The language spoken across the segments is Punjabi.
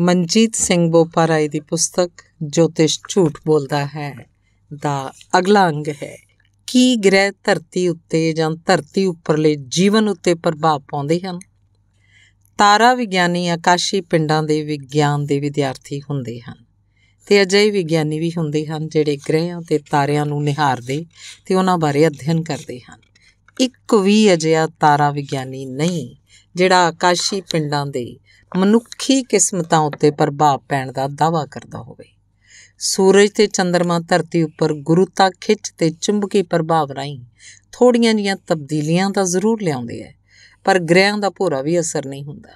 ਮਨਜੀਤ ਸਿੰਘ ਬੋਪਾ ਦੀ ਪੁਸਤਕ ਜੋਤਿਸ਼ ਝੂਠ ਬੋਲਦਾ ਹੈ ਦਾ ਅਗਲਾ ਅੰਗ ਹੈ ਕੀ ਗ੍ਰਹਿ ਧਰਤੀ ਉੱਤੇ ਜਾਂ ਧਰਤੀ ਉੱਪਰਲੇ ਜੀਵਨ ਉੱਤੇ ਪ੍ਰਭਾਵ ਪਾਉਂਦੇ ਹਨ ਤਾਰਾ ਵਿਗਿਆਨੀ ਆਕਾਸ਼ੀ ਪਿੰਡਾਂ ਦੇ ਵਿਗਿਆਨ ਦੇ ਵਿਦਿਆਰਥੀ ਹੁੰਦੇ ਹਨ ਤੇ ਅਜਿਹੇ ਵਿਗਿਆਨੀ ਵੀ ਹੁੰਦੇ ਹਨ ਜਿਹੜੇ ਗ੍ਰਹਿਆਂ ਤੇ ਤਾਰਿਆਂ ਨੂੰ ਨਿਹਾਰਦੇ ਤੇ ਉਹਨਾਂ ਬਾਰੇ ਅਧਿਐਨ ਕਰਦੇ ਹਨ ਇੱਕ ਵੀ ਅਜਿਹਾ ਤਾਰਾ ਵਿਗਿਆਨੀ ਨਹੀਂ ਜਿਹੜਾ ਆਕਾਸ਼ੀ ਪਿੰਡਾਂ ਦੇ ਮਨੁੱਖੀ ਕਿਸਮਤਾਂ ਉੱਤੇ ਪ੍ਰਭਾਵ ਪੈਣ ਦਾ ਦਾਵਾ ਕਰਦਾ ਹੋਵੇ ਸੂਰਜ ਤੇ ਚੰਦਰਮਾ ਧਰਤੀ ਉੱਪਰ ਗੁਰੂਤਾ ਖਿੱਚ ਤੇ ਚੁੰਬਕੀ ਪ੍ਰਭਾਵ ਰਾਹੀਂ ਥੋੜੀਆਂ ਜੀਆਂ ਤਬਦੀਲੀਆਂ ਤਾਂ ਜ਼ਰੂਰ ਲਿਆਉਂਦੇ ਐ ਪਰ ਗ੍ਰਹਿਆਂ ਦਾ ਭੋਰਾ ਵੀ ਅਸਰ ਨਹੀਂ ਹੁੰਦਾ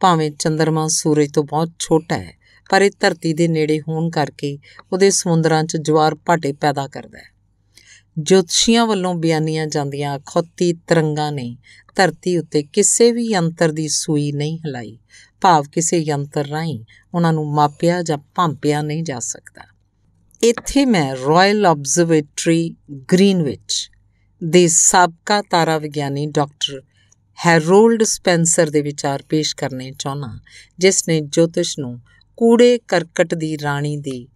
ਭਾਵੇਂ ਚੰਦਰਮਾ ਸੂਰਜ ਤੋਂ ਬਹੁਤ ਛੋਟਾ ਹੈ ਪਰ ਇਹ ਧਰਤੀ ਦੇ ਨੇੜੇ ਹੋਣ ਕਰਕੇ ਉਹਦੇ ਸਮੁੰਦਰਾਂ 'ਚ ਜਵਾਰ ਭਾਟੇ ਪੈਦਾ ਕਰਦਾ ਹੈ ਜੋਤਸ਼ੀਆਂ ਵੱਲੋਂ ਬਿਆਨੀਆਂ ਜਾਂਦੀਆਂ ਖੋਤੀ ਤਰੰਗਾਂ ਨੇ ਧਰਤੀ ਉੱਤੇ ਕਿਸੇ ਵੀ ਅੰਤਰ ਦੀ ਸੂਈ ਨਹੀਂ ਹਿਲਾਈ ਭਾਵ ਕਿਸੇ ਯੰਤਰ ਰਾਹੀਂ ਉਹਨਾਂ ਨੂੰ ਮਾਪਿਆ ਜਾਂ ਭਾਂਪਿਆ ਨਹੀਂ ਜਾ ਸਕਦਾ ਇੱਥੇ ਮੈਂ ਰਾਇਲ ਆਬਜ਼ਰਵੇਟਰੀ ਗ੍ਰੀਨਵਿਚ ਦੇ ਸਾਬਕਾ ਤਾਰਾ ਵਿਗਿਆਨੀ ਡਾਕਟਰ ਹੈਰੋਲਡ ਸਪੈਂਸਰ ਦੇ ਵਿਚਾਰ ਪੇਸ਼ ਕਰਨੇ ਚਾਹਨਾ ਜਿਸ ਨੇ ਜੋਤਿਸ਼ ਨੂੰ ਕੂੜੇ ਕਰਕਟ ਦੀ ਰਾਣੀ ਦੀ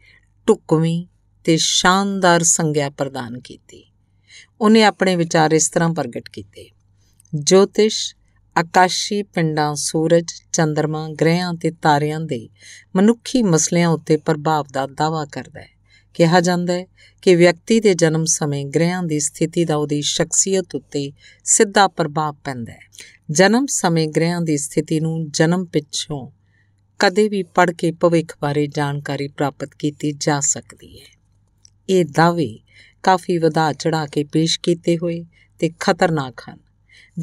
ਟੁਕਵੀਂ ਤੇ ਸ਼ਾਨਦਾਰ ਸੰਗਿਆ ਪ੍ਰਦਾਨ ਕੀਤੀ ਉਹਨੇ ਆਪਣੇ ਵਿਚਾਰ ਇਸ ਤਰ੍ਹਾਂ ਪ੍ਰਗਟ ਕੀਤੇ ਜੋਤਿਸ਼ ਆਕਾਸ਼ੀ ਪਿੰਡਾਂ ਸੂਰਜ ਚੰਦਰਮਾ ਗ੍ਰਹਿਆਂ ਤੇ ਤਾਰਿਆਂ ਦੇ ਮਨੁੱਖੀ ਮਸਲਿਆਂ ਉੱਤੇ ਪ੍ਰਭਾਵ ਦਾ ਦਾਵਾ ਕਰਦਾ ਹੈ ਕਿਹਾ ਜਾਂਦਾ ਹੈ ਕਿ ਵਿਅਕਤੀ ਦੇ ਜਨਮ ਸਮੇਂ ਗ੍ਰਹਿਆਂ ਦੀ ਸਥਿਤੀ ਦਾ ਉਹਦੀ ਸ਼ਖਸੀਅਤ ਉੱਤੇ ਸਿੱਧਾ ਪ੍ਰਭਾਵ ਪੈਂਦਾ ਹੈ ਜਨਮ ਸਮੇਂ ਗ੍ਰਹਿਆਂ ਦੀ ਸਥਿਤੀ ਨੂੰ ਜਨਮ ਪਿੱਛੋਂ ਕਦੇ ਵੀ ਪੜ ਕੇ ਭਵਿੱਖ ਬਾਰੇ ਜਾਣਕਾਰੀ ਪ੍ਰਾਪਤ ਕੀਤੀ ਜਾ ਸਕਦੀ ਹੈ ਇਹ ਦਾਅਵੇ ਕਾਫੀ ਵਧਾ ਚੜਾ ਕੇ ਪੇਸ਼ ਕੀਤੇ ਹੋਏ ਤੇ ਖਤਰਨਾਕ ਹਨ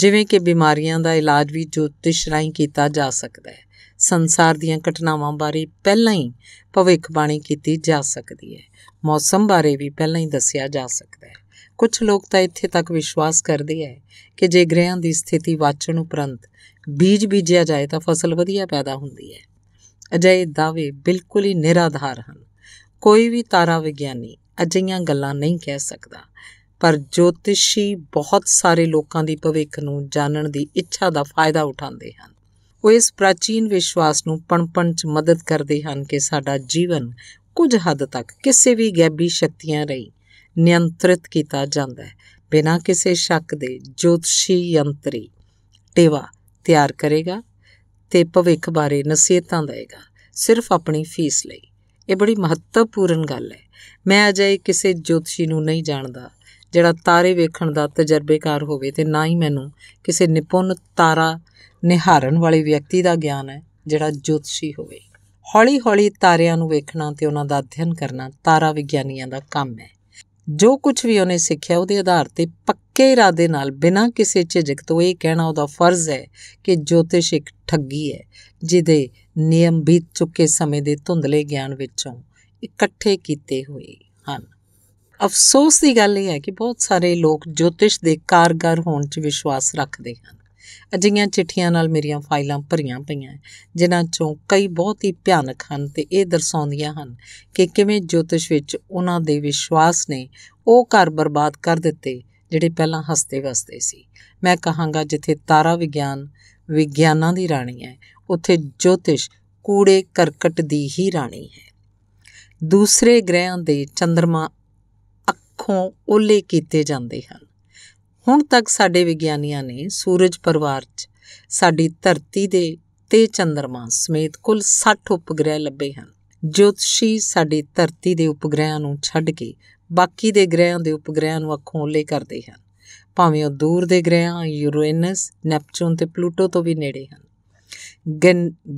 ਜਿਵੇਂ ਕਿ ਬਿਮਾਰੀਆਂ ਦਾ ਇਲਾਜ ਵੀ ਜੋਤਿਸ਼ ਰਾਹੀਂ ਕੀਤਾ ਜਾ ਸਕਦਾ ਹੈ ਸੰਸਾਰ ਦੀਆਂ ਘਟਨਾਵਾਂ ਬਾਰੇ ਪਹਿਲਾਂ ਹੀ ਭਵਿੱਖਬਾਣੀ ਕੀਤੀ ਜਾ ਸਕਦੀ ਹੈ ਮੌਸਮ ਬਾਰੇ ਵੀ ਪਹਿਲਾਂ ਹੀ ਦੱਸਿਆ ਜਾ ਸਕਦਾ ਹੈ ਕੁਝ ਲੋਕ ਤਾਂ ਇੱਥੇ ਤੱਕ ਵਿਸ਼ਵਾਸ ਕਰਦੇ ਹੈ ਕਿ ਜੇ ਗ੍ਰਹਿਆਂ ਦੀ ਸਥਿਤੀ ਵਾਚਣ ਉਪਰੰਤ ਬੀਜ ਬੀਜਿਆ ਜਾਏ ਤਾਂ ਫਸਲ ਵਧੀਆ ਪੈਦਾ ਹੁੰਦੀ ਹੈ ਅਜਿਹੇ ਦਾਅਵੇ ਬਿਲਕੁਲ ਹੀ ਨਿਰਾਧਾਰ ਹਨ ਕੋਈ ਵੀ ਤਾਰਾ ਵਿਗਿਆਨੀ ਅਜਿਹੀਆਂ ਗੱਲਾਂ ਨਹੀਂ ਕਹਿ ਸਕਦਾ ਪਰ ਜੋਤਿਸ਼ੀ ਬਹੁਤ ਸਾਰੇ ਲੋਕਾਂ ਦੀ ਭਵਿੱਖ ਨੂੰ ਜਾਣਨ ਦੀ ਇੱਛਾ ਦਾ ਫਾਇਦਾ ਉਠਾਉਂਦੇ ਹਨ ਉਹ ਇਸ ਪ੍ਰਾਚੀਨ ਵਿਸ਼ਵਾਸ ਨੂੰ ਪਣਪਣ 'ਚ ਮਦਦ ਕਰਦੇ ਹਨ ਕਿ ਸਾਡਾ ਜੀਵਨ ਕੁਝ ਹੱਦ ਤੱਕ ਕਿਸੇ ਵੀ ਗੈਬੀ ਸ਼ਕਤੀਆਂ ਰਹੀ ਨਿਯੰਤਰਿਤ ਕੀਤਾ ਜਾਂਦਾ ਹੈ ਬਿਨਾਂ ਕਿਸੇ ਸ਼ੱਕ ਦੇ ਜੋਤਿਸ਼ੀ ਯੰਤਰੀ ਟੇਵਾ ਤਿਆਰ ਕਰੇਗਾ ਤੇ ਭਵਿੱਖ ਬਾਰੇ ਨਸੀਹਤਾਂ ਦੇਵੇਗਾ ਸਿਰਫ ਆਪਣੀ ਫੀਸ ਲਈ ਇਹ ਬੜੀ ਮਹੱਤਵਪੂਰਨ ਗੱਲ ਹੈ ਮੈਂ ਅਜੇ ਕਿਸੇ ਜੋਤਿਸ਼ੀ ਨੂੰ ਨਹੀਂ ਜਾਣਦਾ ਜਿਹੜਾ ਤਾਰੇ ਵੇਖਣ ਦਾ ਤਜਰਬੇਕਾਰ ਹੋਵੇ ਤੇ ਨਾ ਹੀ ਮੈਨੂੰ ਕਿਸੇ ਨਿਪੁੰਨ ਤਾਰਾ ਨਿਹਾਰਨ ਵਾਲੇ ਵਿਅਕਤੀ ਦਾ ਗਿਆਨ ਹੈ ਜਿਹੜਾ ਜੋਤਸ਼ੀ ਹੋਵੇ ਹੌਲੀ-ਹੌਲੀ ਤਾਰਿਆਂ ਨੂੰ ਵੇਖਣਾ ਤੇ ਉਹਨਾਂ ਦਾ ਅਧਿਐਨ ਕਰਨਾ ਤਾਰਾ ਵਿਗਿਆਨੀਆਂ ਦਾ ਕੰਮ ਹੈ ਜੋ ਕੁਝ ਵੀ ਉਹਨੇ ਸਿੱਖਿਆ ਉਹਦੇ ਆਧਾਰ ਤੇ ਪੱਕੇ ਇਰਾਦੇ ਨਾਲ ਬਿਨਾਂ ਕਿਸੇ ਝਿਜਕ ਤੋਂ ਇਹ ਕਹਿਣਾ ਉਹਦਾ ਫਰਜ਼ ਹੈ ਕਿ ਜੋਤਿਸ਼ ਇੱਕ ਠੱਗੀ ਹੈ ਜਿਹਦੇ ਨਿਯਮ ਬੀਤ ਚੁੱਕੇ ਸਮੇਂ ਦੇ ਧੁੰਦਲੇ ਗਿਆਨ ਵਿੱਚੋਂ ਇਕੱਠੇ ਕੀਤੇ ਹੋਏ ਹਨ ਅਫਸੋਸ ਦੀ ਗੱਲ ਇਹ ਹੈ ਕਿ ਬਹੁਤ ਸਾਰੇ ਲੋਕ ਜੋਤਿਸ਼ ਦੇ ਕਾਰਗਰ ਹੋਣ 'ਚ ਵਿਸ਼ਵਾਸ ਰੱਖਦੇ ਹਨ ਅਜਿਹੀਆਂ ਚਿੱਠੀਆਂ ਨਾਲ ਮੇਰੀਆਂ ਫਾਈਲਾਂ ਭਰੀਆਂ ਪਈਆਂ ਜਿਨ੍ਹਾਂ ਚੋਂ ਕਈ ਬਹੁਤ ਹੀ ਭਿਆਨਕ ਹਨ ਤੇ ਇਹ ਦਰਸਾਉਂਦੀਆਂ ਹਨ ਕਿ ਕਿਵੇਂ ਜੋਤਿਸ਼ ਵਿੱਚ ਉਹਨਾਂ ਦੇ ਵਿਸ਼ਵਾਸ ਨੇ ਉਹ ਘਰ ਬਰਬਾਦ ਕਰ ਦਿੱਤੇ ਜਿਹੜੇ ਪਹਿਲਾਂ ਹੱਸਦੇ ਵਸਦੇ ਸੀ ਮੈਂ ਕਹਾਂਗਾ ਜਿੱਥੇ ਤਾਰਾ ਵਿਗਿਆਨ ਵਿਗਿਆਨਾਂ ਦੀ ਰਾਣੀ ਹੈ ਉੱਥੇ ਜੋਤਿਸ਼ ਕੂੜੇ ਕਰਕਟ ਦੀ ਹੀ ਰਾਣੀ ਹੈ ਦੂਸਰੇ ਗ੍ਰਹਿਆਂ ਦੇ ਚੰ드ਰਮਾ ਪੱਖੋਂ ਉਲੇ ਕੀਤੇ ਜਾਂਦੇ ਹਨ ਹੁਣ ਤੱਕ ਸਾਡੇ ਵਿਗਿਆਨੀਆਂ ਨੇ ਸੂਰਜ ਪਰਿਵਾਰ 'ਚ ਸਾਡੀ ਧਰਤੀ ਦੇ ਤੇ ਚੰ드ਰਮਾ ਸਮੇਤ ਕੁੱਲ 60 ਉਪਗ੍ਰਹਿ ਲੱਭੇ ਹਨ ਜੋਤਸ਼ੀ ਸਾਡੀ ਧਰਤੀ ਦੇ ਉਪਗ੍ਰਹਿਆਂ ਨੂੰ ਛੱਡ ਕੇ ਬਾਕੀ ਦੇ ਗ੍ਰਹਿਆਂ ਦੇ ਉਪਗ੍ਰਹਿਆਂ ਨੂੰ ਅੱਖੋਂ ਉਲੇ ਕਰਦੇ ਹਨ ਭਾਵੇਂ ਉਹ ਦੂਰ ਦੇ ਗ੍ਰਹਿਆਂ ਯੂਰੇਨਸ ਨੈਪਚੂਨ ਤੇ ਪਲੂਟੋ ਤੋਂ ਵੀ ਨੇੜੇ ਹਨ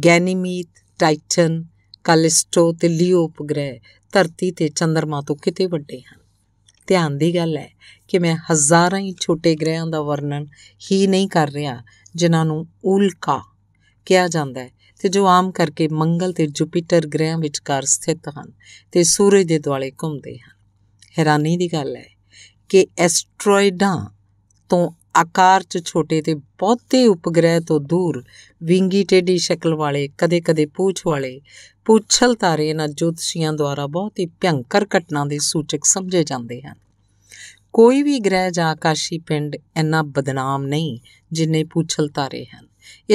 ਗੈਨੀਮੀਡ ਟਾਈਟਨ ਕੈਲਿਸਟੋ ਤੇ ਲੀਓ ਉਪਗ੍ਰਹਿ ਧਰਤੀ ਤੇ ਚੰ드ਰਮਾ ਤੋਂ ਕਿਤੇ ਵੱਡੇ ਹਨ ਧਿਆਨ ਦੀ ਗੱਲ ਹੈ ਕਿ ਮੈਂ ਹਜ਼ਾਰਾਂ ਹੀ ਛੋਟੇ ਗ੍ਰਹਿਆਂ ਦਾ ਵਰਣਨ ਹੀ ਨਹੀਂ ਕਰ ਰਿਹਾ ਜਿਨ੍ਹਾਂ ਨੂੰ ਉਲਕਾ ਕਿਹਾ ਜਾਂਦਾ ਹੈ ਤੇ ਜੋ ਆਮ ਕਰਕੇ ਮੰਗਲ ਤੇ ਜੁਪੀਟਰ ਗ੍ਰਹਿਆਂ ਵਿਚਕਾਰ ਸਥਿਤ ਹਨ ਤੇ ਸੂਰਜ ਦੇ ਦੁਆਲੇ ਘੁੰਮਦੇ ਹਨ ਹੈਰਾਨੀ ਦੀ ਗੱਲ ਹੈ ਕਿ ਐਸਟਰੋਇਡਾਂ ਤੋਂ ਆਕਾਰ 'ਚ ਛੋਟੇ ਤੇ ਬਹੁਤੇ ਉਪਗ੍ਰਹਿ ਤੋਂ ਦੂਰ ਵਿੰਗੀ ਟੇਡੀ ਸ਼ਕਲ ਵਾਲੇ ਕਦੇ-ਕਦੇ ਪੂਛ ਵਾਲੇ ਪੂਛਲ ਤਾਰੇ ਇਹਨਾਂ ਜੋਤਸ਼ੀਆਂ ਦੁਆਰਾ ਬਹੁਤ ਹੀ ਭਿਆੰਕਰ ਘਟਨਾ ਦੇ ਸੂਚਕ ਸਮਝੇ ਜਾਂਦੇ ਹਨ ਕੋਈ ਵੀ ਗ੍ਰਹਿ ਜਾਂ ਆਕਾਸ਼ੀ ਪਿੰਡ ਇੰਨਾ ਬਦਨਾਮ ਨਹੀਂ ਜਿੰਨੇ ਪੂਛਲ ਤਾਰੇ ਹਨ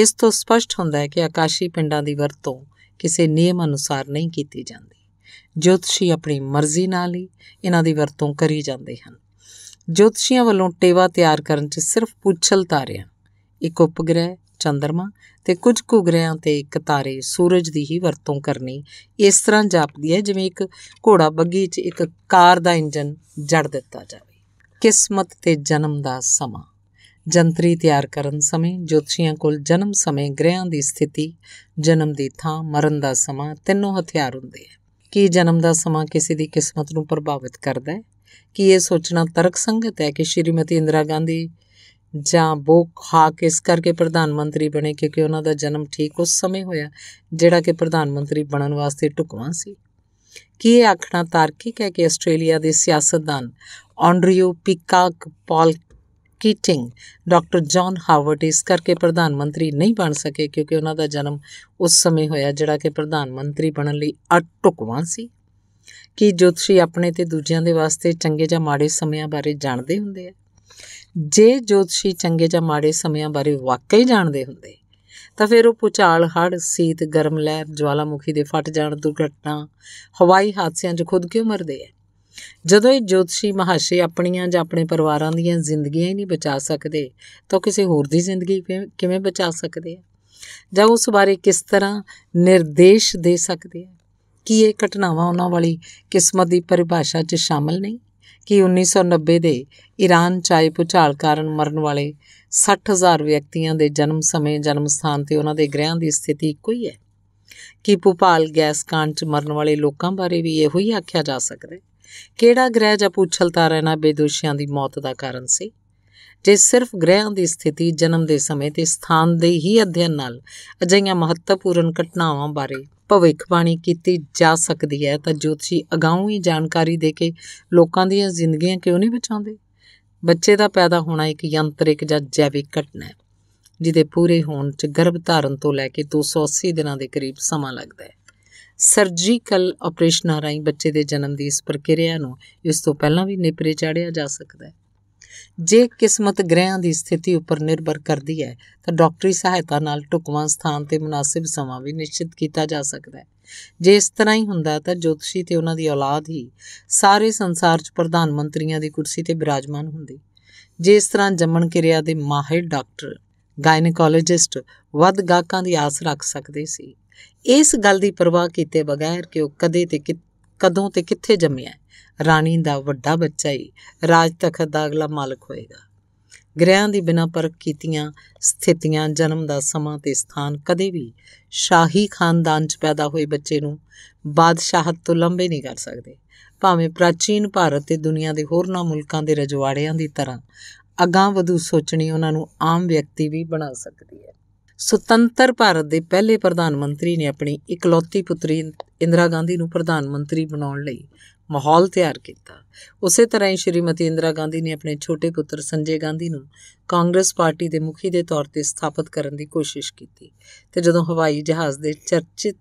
ਇਸ ਤੋਂ ਸਪਸ਼ਟ ਹੁੰਦਾ ਹੈ ਕਿ ਆਕਾਸ਼ੀ ਪਿੰਡਾਂ ਦੀ ਵਰਤੋਂ ਕਿਸੇ ਨਿਯਮ ਅਨੁਸਾਰ ਨਹੀਂ ਕੀਤੀ ਜਾਂਦੀ ਜੋਤਸ਼ੀ ਆਪਣੀ ਮਰਜ਼ੀ ਨਾਲ ਹੀ ਇਹਨਾਂ ਦੀ ਵਰਤੋਂ ਕਰੀ ਜਾਂਦੇ ਹਨ ਜੋਤਸ਼ੀਆਂ ਵੱਲੋਂ ਟੇਵਾ ਤਿਆਰ ਕਰਨ 'ਚ ਸਿਰਫ ਪੂਛਲ ਤਾਰਿਆਂ ਇੱਕ ਉਪਗ੍ਰਹਿ ਚੰਦਰਮਾ ਤੇ ਕੁਝ ਘੁਗਰਿਆਂ ਤੇ ਇੱਕ ਤਾਰੇ ਸੂਰਜ ਦੀ ਹੀ ਵਰਤੋਂ ਕਰਨੀ ਇਸ ਤਰ੍ਹਾਂ ਜਾਪਦੀ ਹੈ ਜਿਵੇਂ ਇੱਕ ਘੋੜਾ ਬੱਗੀ 'ਚ ਇੱਕ ਕਾਰ ਦਾ ਇੰਜਨ ਜੜ ਦਿੱਤਾ ਜਾਵੇ ਕਿਸਮਤ ਤੇ ਜਨਮ ਦਾ ਸਮਾਂ ਜੰਤਰੀ ਤਿਆਰ ਕਰਨ ਸਮੇਂ ਜੋਤਸ਼ੀਆਂ ਕੋਲ ਜਨਮ ਸਮੇਂ ਗ੍ਰਹਿਆਂ ਦੀ ਸਥਿਤੀ ਜਨਮ ਦੀ ਥਾਂ ਮਰਨ ਦਾ ਸਮਾਂ ਤਿੰਨੋਂ ਹਥਿਆਰ ਹੁੰਦੇ ਹਨ ਕੀ ਜਨਮ ਦਾ ਸਮਾਂ ਕਿਸੇ ਦੀ ਕਿਸਮਤ ਨੂੰ ਪ੍ਰਭਾਵਿਤ ਕਰਦਾ ਹੈ ਕੀ ਇਹ ਸੋਚਣਾ ਤਰਕਸੰਗਤ ਹੈ ਕਿ ਸ਼੍ਰੀਮਤੀ ਇੰਦਰਾ ਗਾਂਧੀ ਜਾਂ ਉਹ ਕੇ ਇਸ ਕਰਕੇ ਪ੍ਰਧਾਨ ਮੰਤਰੀ ਬਣੇ ਕਿਉਂਕਿ ਉਹਨਾਂ ਦਾ ਜਨਮ ਠੀਕ ਉਸ ਸਮੇਂ ਹੋਇਆ ਜਿਹੜਾ ਕਿ ਪ੍ਰਧਾਨ ਮੰਤਰੀ ਬਣਨ ਵਾਸਤੇ ਢੁਕਵਾਂ ਸੀ ਕੀ ਇਹ ਆਖਣਾ ਤਾਰਕਿਕ ਹੈ ਕਿ ਆਸਟ੍ਰੇਲੀਆ ਦੇ ਸਿਆਸਤਦਾਨ ਆਂਡਰਿਓ ਪਿਕਾਕ ਪਾਲ ਕੀਟਿੰਗ ਡਾਕਟਰ ਜான் ਹਾਰਵਰਡ ਇਸ ਕਰਕੇ ਪ੍ਰਧਾਨ ਮੰਤਰੀ ਨਹੀਂ ਬਣ ਸਕੇ ਕਿਉਂਕਿ ਉਹਨਾਂ ਦਾ ਜਨਮ ਉਸ ਸਮੇਂ ਹੋਇਆ ਜਿਹੜਾ ਕਿ ਪ੍ਰਧਾਨ ਮੰਤਰੀ ਬਣਨ ਲਈ ਅਟੁਕਵਾਂ ਸੀ ਕੀ ਜੋਤਸ਼ੀ ਆਪਣੇ ਤੇ ਦੂਜਿਆਂ ਦੇ ਵਾਸਤੇ ਚੰਗੇ ਜਾਂ ਮਾੜੇ ਸਮਿਆਂ ਬਾਰੇ ਜਾਣਦੇ ਹੁੰਦੇ ਆ ਜੇ ਜੋਤਸ਼ੀ ਚੰਗੇ ਜਾਂ ਮਾੜੇ ਸਮਿਆਂ ਬਾਰੇ ਵਾਕਈ ਜਾਣਦੇ ਹੁੰਦੇ ਤਾਂ ਫਿਰ ਉਹ ਪੁਚਾਲ ਹੜ ਸੀਤ ਗਰਮ ਲਹਿਰ ਜਵਾਲਾਮੁਖੀ ਦੇ ਫਟ ਜਾਣ ਦੁਰਘਟਨਾ ਹਵਾਈ ਹਾਦਸਿਆਂ 'ਚ ਖੁਦ ਕਿਉਂ ਮਰਦੇ ਆ ਜਦੋਂ ਇਹ ਜੋਤਸ਼ੀ ਮਹਾਸ਼ੇ ਆਪਣੀਆਂ ਜਾਂ ਆਪਣੇ ਪਰਿਵਾਰਾਂ ਦੀਆਂ ਜ਼ਿੰਦਗੀਆਂ ਹੀ ਨਹੀਂ ਬਚਾ ਸਕਦੇ ਤਾਂ ਕਿਸੇ ਹੋਰ ਦੀ ਜ਼ਿੰਦਗੀ ਕਿਵੇਂ ਬਚਾ ਸਕਦੇ ਆ ਜਾਂ ਉਸ ਬਾਰੇ ਕਿਸ ਤਰ੍ਹਾਂ ਨਿਰਦੇਸ਼ ਦੇ ਸਕਦੇ ਆ ਕੀ ਇਹ ਘਟਨਾਵਾਂ ਉਹਨਾਂ ਵਾਲੀ ਕਿਸਮਤ ਦੀ ਪਰਿਭਾਸ਼ਾ 'ਚ ਸ਼ਾਮਲ ਨਹੀਂ ਕਿ 1990 ਦੇ ਈਰਾਨ ਚ ਪੁਚਾਲ ਕਾਰਨ ਮਰਨ ਵਾਲੇ 60000 ਵਿਅਕਤੀਆਂ ਦੇ ਜਨਮ ਸਮੇਂ ਜਨਮ ਸਥਾਨ ਤੇ ਉਹਨਾਂ ਦੇ ਗ੍ਰਹਿਆਂ ਦੀ ਸਥਿਤੀ ਇੱਕੋ ਹੀ ਹੈ ਕਿ ਪੁਪਾਲ ਗੈਸ ਕਾਂਡ ਚ ਮਰਨ ਵਾਲੇ ਲੋਕਾਂ ਬਾਰੇ ਵੀ ਇਹੋ ਹੀ ਆਖਿਆ ਜਾ ਸਕਦਾ ਹੈ ਕਿਹੜਾ ਗ੍ਰਹਿ ਜਾਂ ਪੁੱਛਲ ਤਾਰਾ ਇਹਨਾਂ ਬੇਦੋਸ਼ੀਆਂ ਦੀ ਮੌਤ ਦਾ ਕਾਰਨ ਸੀ ਜੇ ਸਿਰਫ ਗ੍ਰਹਿਆਂ ਦੀ ਸਥਿਤੀ ਜਨਮ ਦੇ ਸਮੇਂ ਤੇ ਸਥਾਨ ਦੇ ਹੀ ਅਧਿਐਨ ਨਾਲ ਅਜਿਹੀਆਂ ਮਹੱਤਵਪੂਰਨ ਘਟਨਾਵਾਂ ਬਾਰੇ ਭਵਿੱਖਬਾਣੀ ਕੀਤੀ ਜਾ ਸਕਦੀ ਹੈ ਤਾਂ ਜੋਤਸ਼ੀ ਅਗਾਊਂ ਹੀ ਜਾਣਕਾਰੀ ਦੇ ਕੇ ਲੋਕਾਂ ਦੀਆਂ ਜ਼ਿੰਦਗੀਆਂ ਕਿਉਂ ਨਹੀਂ ਬਚਾਉਂਦੇ ਬੱਚੇ ਦਾ ਪੈਦਾ ਹੋਣਾ ਇੱਕ ਯੰਤਰਿਕ ਜਾਂ ਜੈਵਿਕ ਘਟਨਾ ਹੈ ਜਿਹਦੇ ਪੂਰੇ ਹੋਣ 'ਚ ਗਰਭ ਧਾਰਨ ਤੋਂ ਲੈ ਕੇ 280 ਦਿਨਾਂ ਦੇ ਕਰੀਬ ਸਮਾਂ ਲੱਗਦਾ ਹੈ ਸਰਜੀਕਲ ਆਪਰੇਸ਼ਨਾਂ ਰਾਹੀਂ ਬੱਚੇ ਦੇ ਜਨਮ ਦੀ ਇਸ ਪ੍ਰਕਿਰਿਆ ਨੂੰ ਇਸ ਤੋਂ ਪਹਿਲਾਂ ਵੀ ਨਿਪਰੇ ਚਾੜਿਆ ਜਾ ਸਕਦਾ ਹੈ ਜੇ ਕਿਸਮਤ ਗ੍ਰਹਿਆਂ ਦੀ ਸਥਿਤੀ ਉੱਪਰ ਨਿਰਭਰ ਕਰਦੀ ਹੈ ਤਾਂ ਡਾਕਟਰੀ ਸਹਾਇਤਾ ਨਾਲ ਟੁਕਵਾਂ ਸਥਾਨ ਤੇ ਮناسب ਸਮਾਂ ਵੀ ਨਿਸ਼ਚਿਤ ਕੀਤਾ ਜਾ ਸਕਦਾ ਹੈ ਜੇ ਇਸ ਤਰ੍ਹਾਂ ਹੀ ਹੁੰਦਾ ਤਾਂ ਜੋਤਸ਼ੀ ਤੇ ਉਹਨਾਂ ਦੀ ਔਲਾਦ ਹੀ ਸਾਰੇ ਸੰਸਾਰ 'ਚ ਪ੍ਰਧਾਨ ਮੰਤਰੀਆਂ ਦੀ ਕੁਰਸੀ ਤੇ ਬਿਰਾਜਮਾਨ ਹੁੰਦੇ ਜੇ ਇਸ ਤਰ੍ਹਾਂ ਜੰਮਣ ਕਿਰਿਆ ਦੇ ਮਾਹਿਰ ਡਾਕਟਰ ਗਾਇਨਕੋਲੋਜਿਸਟ ਵੱਧ ਗਾਕਾਂ ਦੀ ਆਸ ਰੱਖ ਸਕਦੇ ਸੀ ਇਸ ਗੱਲ ਦੀ ਪਰਵਾਹ ਕੀਤੇ ਬਗੈਰ ਕਿ ਉਹ ਕਦੇ ਤੇ ਕਦੋਂ ਤੇ ਕਿੱਥੇ ਜੰਮਿਆ ਰਾਣੀ ਦਾ ਵੱਡਾ ਬੱਚਾ ਹੀ ਰਾਜ ਤਖਤ ਦਾ ਅਗਲਾ ਮਾਲਕ ਹੋਏਗਾ ਗ੍ਰਹਿਆਂ ਦੀ ਬਿਨਾਂ ਪਰਖ ਕੀਤੀਆਂ ਸਥਿਤੀਆਂ ਜਨਮ ਦਾ ਸਮਾਂ ਤੇ ਸਥਾਨ ਕਦੇ ਵੀ ਸ਼ਾਹੀ ਖਾਨਦਾਨ 'ਚ ਪੈਦਾ ਹੋਏ ਬੱਚੇ ਨੂੰ ਬਾਦਸ਼ਾਹਤ ਤੋਂ ਲੰਬੇ ਨਹੀਂ ਕਰ ਸਕਦੇ ਭਾਵੇਂ ਪ੍ਰਾਚੀਨ ਭਾਰਤ ਤੇ ਦੁਨੀਆ ਦੇ ਹੋਰ ਨਾ ਮੁਲਕਾਂ ਦੇ ਰਜਵਾੜਿਆਂ ਦੀ ਤਰ੍ਹਾਂ ਅਗਾਹ ਵਧੂ ਸੋਚਣੀ ਉਹਨਾਂ ਨੂੰ ਆਮ ਵਿਅਕਤੀ ਵੀ ਬਣਾ ਸਕਦੀ ਹੈ ਸੁਤੰਤਰ ਭਾਰਤ ਦੇ ਪਹਿਲੇ ਪ੍ਰਧਾਨ ਮੰਤਰੀ ਨੇ ਆਪਣੀ ਇਕਲੌਤੀ ਪੁੱਤਰੀ ਇੰਦਰਾ ਗਾਂਧੀ ਨੂੰ ਪ੍ਰਧਾਨ ਮੰਤਰੀ ਬਣਾਉਣ ਲਈ ਮਾਹੌਲ ਤਿਆਰ ਕੀਤਾ ਉਸੇ ਤਰ੍ਹਾਂ ਹੀ ਸ਼੍ਰੀਮਤੀ ਇੰਦਰਾ ਗਾਂਧੀ ਨੇ ਆਪਣੇ ਛੋਟੇ ਪੁੱਤਰ ਸੰਜੇ ਗਾਂਧੀ ਨੂੰ ਕਾਂਗਰਸ ਪਾਰਟੀ ਦੇ ਮੁਖੀ ਦੇ ਤੌਰ ਤੇ ਸਥਾਪਿਤ ਕਰਨ ਦੀ ਕੋਸ਼ਿਸ਼ ਕੀਤੀ ਤੇ ਜਦੋਂ ਹਵਾਈ ਜਹਾਜ਼ ਦੇ ਚਰਚਿਤ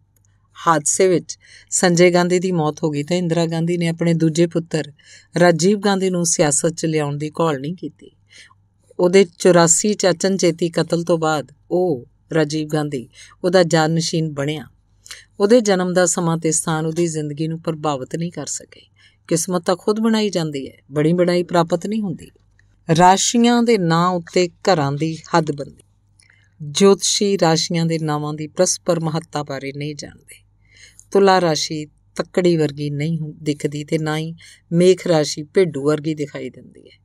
ਹਾਦਸੇ ਵਿੱਚ ਸੰਜੇ ਗਾਂਧੀ ਦੀ ਮੌਤ ਹੋ ਗਈ ਤਾਂ ਇੰਦਰਾ ਗਾਂਧੀ ਨੇ ਆਪਣੇ ਦੂਜੇ ਪੁੱਤਰ ਰਾਜੀਵ ਗਾਂਧੀ ਨੂੰ ਸਿਆਸਤ 'ਚ ਲਿਆਉਣ ਦੀ ਕੋਲ ਨਹੀਂ ਕੀਤੀ ਉਹਦੇ 84 ਚਾਚਨ ਚੇਤੀ ਕਤਲ ਤੋਂ ਬਾਅਦ ਉਹ ਰਾਜੀਵ ਗਾਂਧੀ ਉਹਦਾ ਜਾਨਸ਼ੀਨ ਬਣਿਆ ਉਹਦੇ ਜਨਮ ਦਾ ਸਮਾਂ ਤੇ ਸਥਾਨ ਉਹਦੀ ਜ਼ਿੰਦਗੀ ਨੂੰ ਪ੍ਰਭਾਵਿਤ ਨਹੀਂ ਕਰ ਸਕੇ ਕਿਸਮਤ ਤਾਂ ਖੁਦ ਬਣਾਈ ਜਾਂਦੀ ਹੈ ਬੜੀ ਬੜਾਈ ਪ੍ਰਾਪਤ ਨਹੀਂ ਹੁੰਦੀ ਰਾਸ਼ੀਆਂ ਦੇ ਨਾਂ ਉੱਤੇ ਘਰਾਂ ਦੀ ਹੱਦ ਬੰਦੀ ਜੋਤਸ਼ੀ ਰਾਸ਼ੀਆਂ ਦੇ ਨਾਵਾਂ ਦੀ ਪ੍ਰਸਪਰ ਮਹੱਤਤਾ ਬਾਰੇ ਨਹੀਂ ਜਾਣਦੇ ਤੁਲਾ ਰਾਸ਼ੀ ਤੱਕੜੀ ਵਰਗੀ ਨਹੀਂ ਦਿਖਦੀ ਤੇ ਨਾ ਹੀ ਮੇਖ ਰਾਸ਼ੀ ਭੇਡੂ ਵਰਗੀ ਦਿਖਾਈ ਦਿੰਦੀ ਹੈ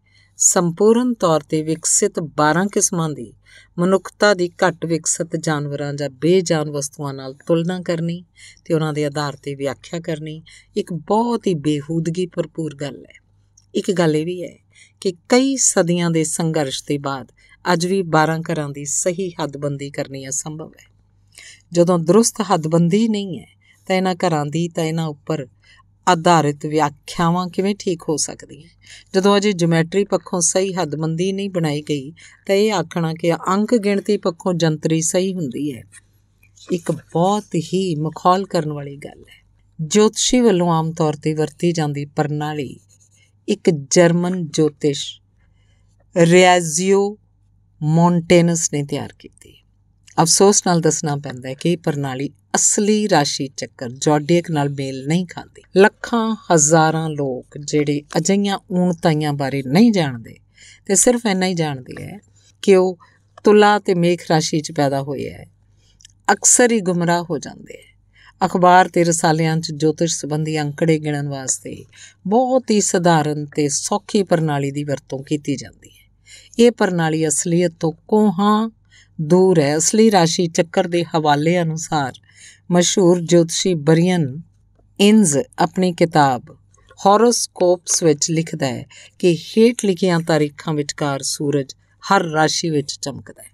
ਸੰਪੂਰਨ ਤੌਰ ਤੇ ਵਿਕਸਿਤ 12 ਕਿਸਮਾਂ ਦੀ ਮਨੁੱਖਤਾ ਦੀ ਘੱਟ ਵਿਕਸਿਤ ਜਾਨਵਰਾਂ ਜਾਂ ਬੇਜਾਨ ਵਸਤੂਆਂ ਨਾਲ ਤੁਲਨਾ ਕਰਨੀ ਤੇ ਉਹਨਾਂ ਦੇ ਆਧਾਰ ਤੇ ਵਿਆਖਿਆ ਕਰਨੀ ਇੱਕ ਬਹੁਤ ਹੀ ਬੇਹੂਦਗੀ ਭਰਪੂਰ ਗੱਲ ਹੈ ਇੱਕ ਗੱਲ ਇਹ ਵੀ ਹੈ ਕਿ ਕਈ ਸਦੀਆਂ ਦੇ ਸੰਘਰਸ਼ ਦੇ ਬਾਅਦ ਅੱਜ ਵੀ 12 ਘਰਾਂ ਦੀ ਸਹੀ ਹੱਦਬੰਦੀ ਕਰਨੀ ਅਸੰਭਵ ਹੈ ਜਦੋਂ ਦਰੁਸਤ ਹੱਦਬੰਦੀ ਨਹੀਂ ਹੈ ਤਾਂ ਇਹਨਾਂ ਘਰਾਂ ਦੀ ਤਾਂ ਇਹਨਾਂ ਉੱਪਰ ਆਧਾਰਿਤ ਵਿਆਖਿਆਵਾਂ ਕਿਵੇਂ ਠੀਕ ਹੋ ਸਕਦੀਆਂ ਜਦੋਂ ਅਜੇ ਜਿਓਮੈਟਰੀ ਪੱਖੋਂ ਸਹੀ ਹੱਦਬੰਦੀ ਨਹੀਂ ਬਣਾਈ ਗਈ ਤਾਂ ਇਹ ਆਖਣਾ ਕਿ ਅੰਕ ਗਿਣਤੀ ਪੱਖੋਂ ਜੰਤਰੀ ਸਹੀ ਹੁੰਦੀ ਹੈ ਇੱਕ ਬਹੁਤ ਹੀ ਮਖੌਲ ਕਰਨ ਵਾਲੀ ਗੱਲ ਹੈ ਜੋਤਸ਼ੀ ਵੱਲੋਂ ਆਮ ਤੌਰ ਤੇ ਵਰਤੀ ਜਾਂਦੀ ਪ੍ਰਣਾਲੀ ਇੱਕ ਜਰਮਨ ਜੋਤਿਸ਼ ਰੈਜ਼ਿਓ ਮੌਂਟੇਨਸ ਨੇ ਤਿਆਰ ਕੀਤੀ ਅਫਸੋਸ ਨਾਲ ਦੱਸਣਾ ਪੈਂਦਾ ਹੈ ਕਿ ਇਹ ਪ੍ਰਣਾਲੀ ਅਸਲੀ ਰਾਸ਼ੀ ਚੱਕਰ ਜੋਡੀਅਕ ਨਾਲ ਮੇਲ ਨਹੀਂ ਖਾਂਦੀ ਲੱਖਾਂ ਹਜ਼ਾਰਾਂ ਲੋਕ ਜਿਹੜੇ ਅਜਈਆਂ ਊਣਤਾਈਆਂ ਬਾਰੇ ਨਹੀਂ ਜਾਣਦੇ ਤੇ ਸਿਰਫ ਇੰਨਾ ਹੀ ਜਾਣਦੇ ਹੈ ਕਿ ਉਹ ਤੁਲਾ ਤੇ ਮੇਖ ਰਾਸ਼ੀ 'ਚ ਪੈਦਾ ਹੋਇਆ ਹੈ ਅਕਸਰ ਹੀ ਗੁੰਮਰਾਹ ਹੋ ਜਾਂਦੇ ਐ ਅਖਬਾਰ ਤੇ ਰਸਾਲਿਆਂ 'ਚ ਜੋਤਿਸ਼ ਸੰਬੰਧੀ ਅੰਕੜੇ ਗਿਣਨ ਵਾਸਤੇ ਬਹੁਤ ਹੀ ਸਧਾਰਨ ਤੇ ਸੌਖੀ ਪ੍ਰਣਾਲੀ ਦੀ ਵਰਤੋਂ ਕੀਤੀ ਜਾਂਦੀ ਹੈ ਇਹ ਪ੍ਰਣਾਲੀ ਅਸਲੀਅਤ ਤੋਂ ਕੋਹਾਂ ਦੂਰ ਹੈ ਅਸਲੀ ਰਾਸ਼ੀ ਚੱਕਰ ਦੇ ਹਵਾਲੇ ਅਨੁਸਾਰ ਮਸ਼ਹੂਰ ਜੋਤਸ਼ੀ ਬਰੀਅਨ ਇਨਜ਼ ਆਪਣੀ ਕਿਤਾਬ ਹੋਰੋਸਕੋਪਸ ਵਿੱਚ ਲਿਖਦਾ ਹੈ ਕਿ ਹੇਠ ਲਿਖੀਆਂ ਤਾਰੀਖਾਂ ਵਿਚਕਾਰ ਸੂਰਜ ਹਰ ਰਾਸ਼ੀ ਵਿੱਚ ਚਮਕਦਾ ਹੈ